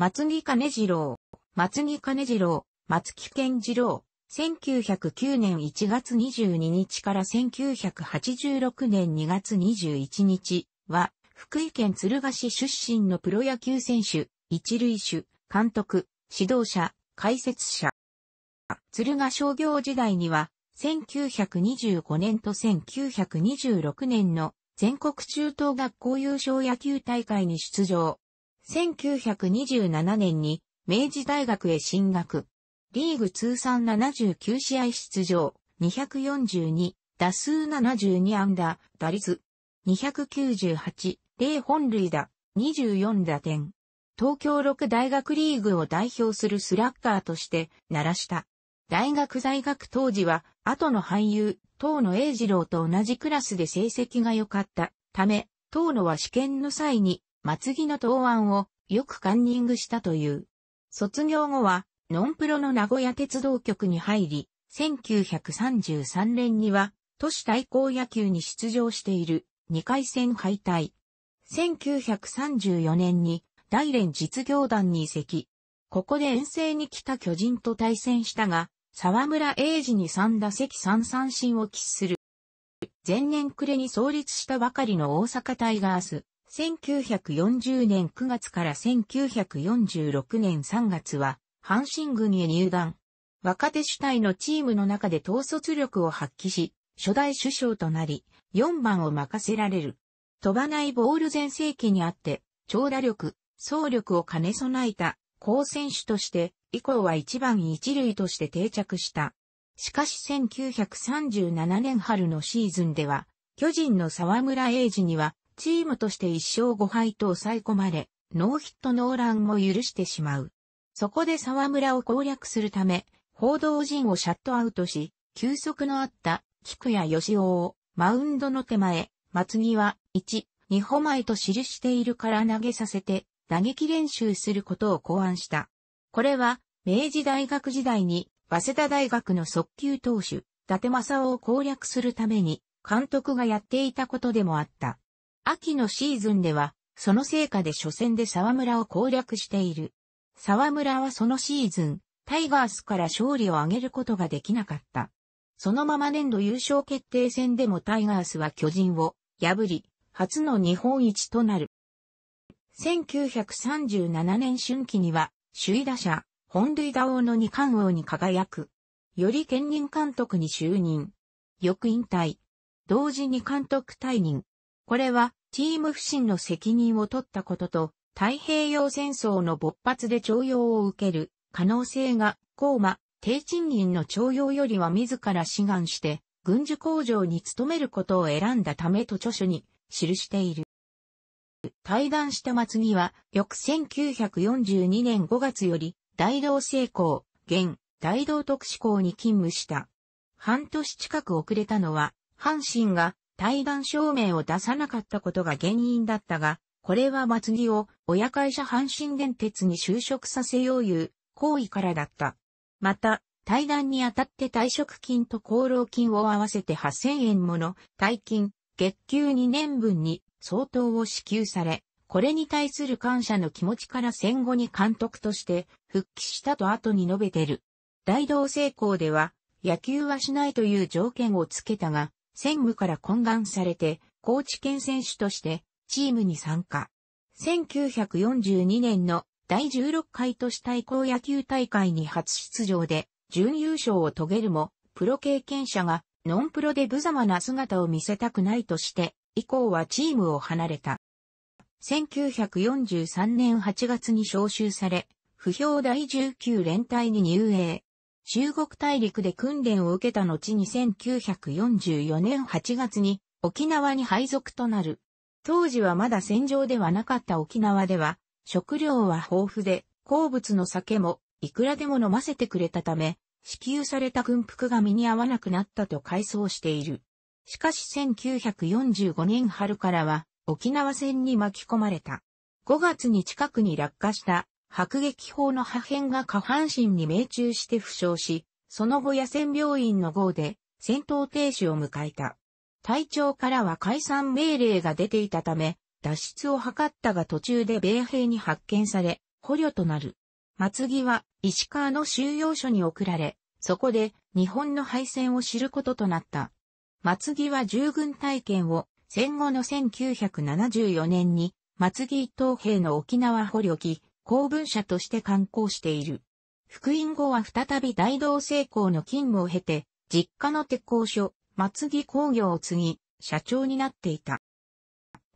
松木金次郎、松木金次郎、松木健次郎、1909年1月22日から1986年2月21日は、福井県鶴ヶ市出身のプロ野球選手、一塁手、監督、指導者、解説者。鶴ヶ商業時代には、1925年と1926年の全国中等学校優勝野球大会に出場。1927年に明治大学へ進学。リーグ通算79試合出場、242、打数72安打、打率、298、0本塁打、24打点。東京六大学リーグを代表するスラッガーとして、鳴らした。大学在学当時は、後の俳優、東野栄二郎と同じクラスで成績が良かったため、東野は試験の際に、松木の答案をよくカンニングしたという。卒業後は、ノンプロの名古屋鉄道局に入り、1933年には、都市対抗野球に出場している2回戦敗退。1934年に大連実業団に移籍。ここで遠征に来た巨人と対戦したが、沢村英二に3打席3三振を喫する。前年暮れに創立したばかりの大阪タイガース、1940年9月から1946年3月は、阪神軍へ入団。若手主体のチームの中で統率力を発揮し、初代首相となり、4番を任せられる。飛ばないボール全盛期にあって、長打力、総力を兼ね備えた、好選手として、以降は1番一塁として定着した。しかし1937年春のシーズンでは、巨人の沢村英二にはチームとして一勝5敗と抑え込まれ、ノーヒットノーランも許してしまう。そこで沢村を攻略するため、報道陣をシャットアウトし、休息のあった菊谷義雄をマウンドの手前、松木は1、2歩前と記しているから投げさせて、打撃練習することを考案した。これは、明治大学時代に、早稲田大学の速球投手、伊達正を攻略するために、監督がやっていたことでもあった。秋のシーズンでは、その成果で初戦で沢村を攻略している。沢村はそのシーズン、タイガースから勝利を挙げることができなかった。そのまま年度優勝決定戦でもタイガースは巨人を破り、初の日本一となる。1937年春季には、首位打者、本塁打王の二冠王に輝く。より兼任監督に就任。翌引退。同時に監督退任。これは、チーム不信の責任を取ったことと、太平洋戦争の勃発で徴用を受ける可能性が、ー馬、低賃金の徴用よりは自ら志願して、軍需工場に勤めることを選んだためと著書に記している。対談した松木は、翌1942年5月より、大道成功、現、大道特使校に勤務した。半年近く遅れたのは、阪神が対談証明を出さなかったことが原因だったが、これは松木を親会社阪神電鉄に就職させよういう行為からだった。また、対談にあたって退職金と功労金を合わせて8000円もの退金、月給2年分に相当を支給され、これに対する感謝の気持ちから戦後に監督として復帰したと後に述べてる。大同成功では野球はしないという条件をつけたが、専務から懇願されて、高知県選手としてチームに参加。1942年の第16回都市対抗野球大会に初出場で準優勝を遂げるも、プロ経験者がノンプロで無様な姿を見せたくないとして、以降はチームを離れた。1943年8月に招集され、不評第19連隊に入営。中国大陸で訓練を受けた後に1944年8月に沖縄に配属となる。当時はまだ戦場ではなかった沖縄では、食料は豊富で、好物の酒もいくらでも飲ませてくれたため、支給された軍服が身に合わなくなったと回想している。しかし1945年春からは沖縄戦に巻き込まれた。5月に近くに落下した迫撃砲の破片が下半身に命中して負傷し、その後野戦病院の号で戦闘停止を迎えた。隊長からは解散命令が出ていたため、脱出を図ったが途中で米兵に発見され、捕虜となる。松木は石川の収容所に送られ、そこで日本の敗戦を知ることとなった。松木は従軍体験を戦後の1974年に松木一等兵の沖縄捕虜機公文社として刊行している。復員後は再び大同成功の勤務を経て、実家の鉄工所、松木工業を継ぎ、社長になっていた。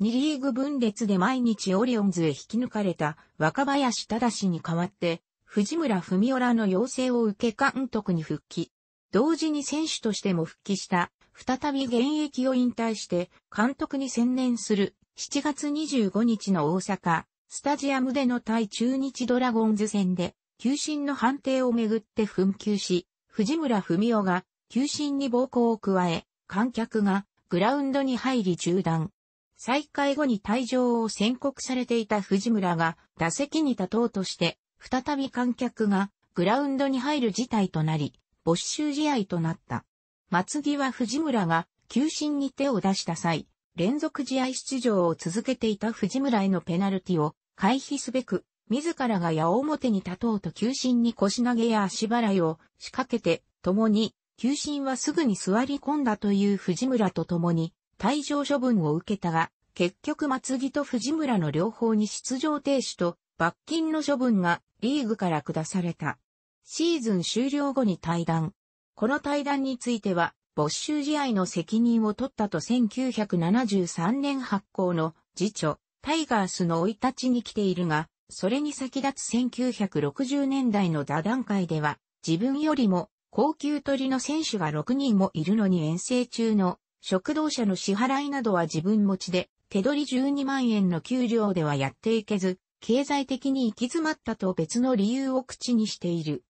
2リーグ分裂で毎日オリオンズへ引き抜かれた若林正に代わって、藤村文夫らの要請を受け監督に復帰。同時に選手としても復帰した、再び現役を引退して監督に専念する7月25日の大阪スタジアムでの対中日ドラゴンズ戦で、球審の判定をめぐって紛糾し、藤村文夫が、球審に暴行を加え、観客がグラウンドに入り中断。再開後に退場を宣告されていた藤村が打席に立とうとして、再び観客がグラウンドに入る事態となり、没収試合となった。松木は藤村が球審に手を出した際、連続試合出場を続けていた藤村へのペナルティを回避すべく、自らが矢面に立とうと球心に腰投げや足払いを仕掛けて、共に、球心はすぐに座り込んだという藤村と共に、退場処分を受けたが、結局松木と藤村の両方に出場停止と罰金の処分がリーグから下された。シーズン終了後に対談。この対談については、没収試合の責任を取ったと1973年発行の辞書。タイガースの追い立ちに来ているが、それに先立つ1960年代の座談会では、自分よりも高級取りの選手が6人もいるのに遠征中の食堂車の支払いなどは自分持ちで、手取り12万円の給料ではやっていけず、経済的に行き詰まったと別の理由を口にしている。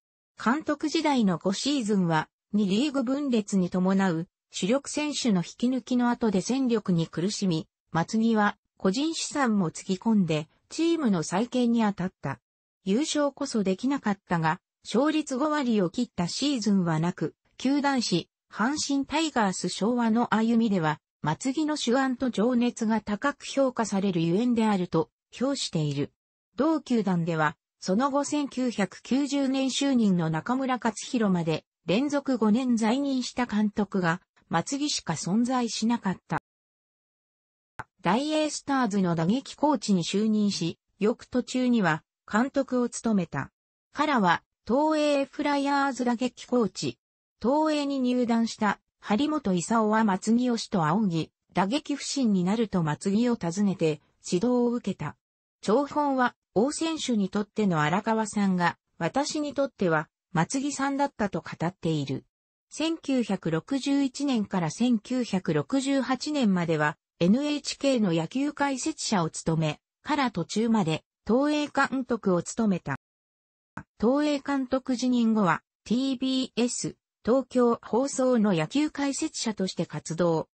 監督時代の5シーズンは、2リーグ分裂に伴う主力選手の引き抜きの後で戦力に苦しみ、松木は個人資産もつぎ込んで、チームの再建に当たった。優勝こそできなかったが、勝率5割を切ったシーズンはなく、球団史、阪神タイガース昭和の歩みでは、松木の手腕と情熱が高く評価されるゆえんであると評している。同球団では、その後1990年就任の中村勝弘まで連続5年在任した監督が松木しか存在しなかった。大英スターズの打撃コーチに就任し、翌途中には監督を務めた。からは、東映フライヤーズ打撃コーチ。東映に入団した、張本勲は松木義と仰ぎ、打撃不振になると松木を訪ねて、指導を受けた。長本は、王選手にとっての荒川さんが、私にとっては、松木さんだったと語っている。1961年から1968年までは、NHK の野球解説者を務め、から途中まで東映監督を務めた。東映監督辞任後は TBS 東京放送の野球解説者として活動。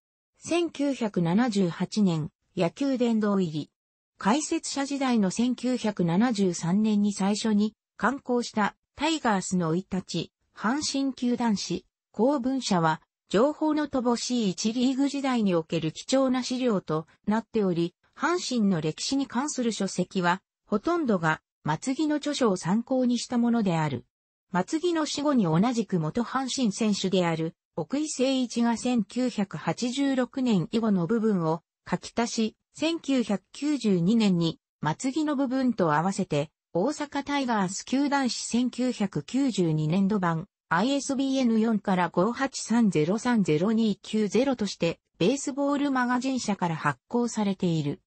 1978年野球殿堂入り。解説者時代の1973年に最初に刊行したタイガースの生い立ち、阪神球団史、公文社は情報の乏しい一リーグ時代における貴重な資料となっており、阪神の歴史に関する書籍は、ほとんどが、松木の著書を参考にしたものである。松木の死後に同じく元阪神選手である、奥井誠一が1986年以後の部分を書き足し、1992年に松木の部分と合わせて、大阪タイガース球団史1992年度版、ISBN4 から58303029として、ベースボールマガジン社から発行されている。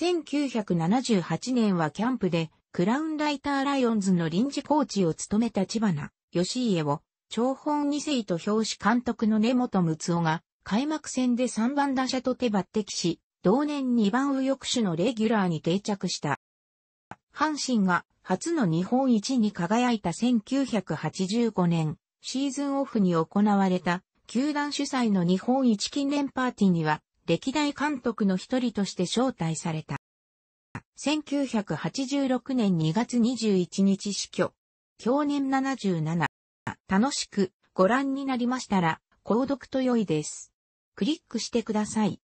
1978年はキャンプで、クラウンライターライオンズの臨時コーチを務めた千花、吉家を、長本二世と表紙監督の根本睦夫が、開幕戦で3番打者と手抜擢し、同年2番右翼手のレギュラーに定着した。阪神が初の日本一に輝いた1985年、シーズンオフに行われた、球団主催の日本一記念パーティーには、歴代監督の一人として招待された。1986年2月21日死去。去年77。楽しくご覧になりましたら、購読と良いです。クリックしてください。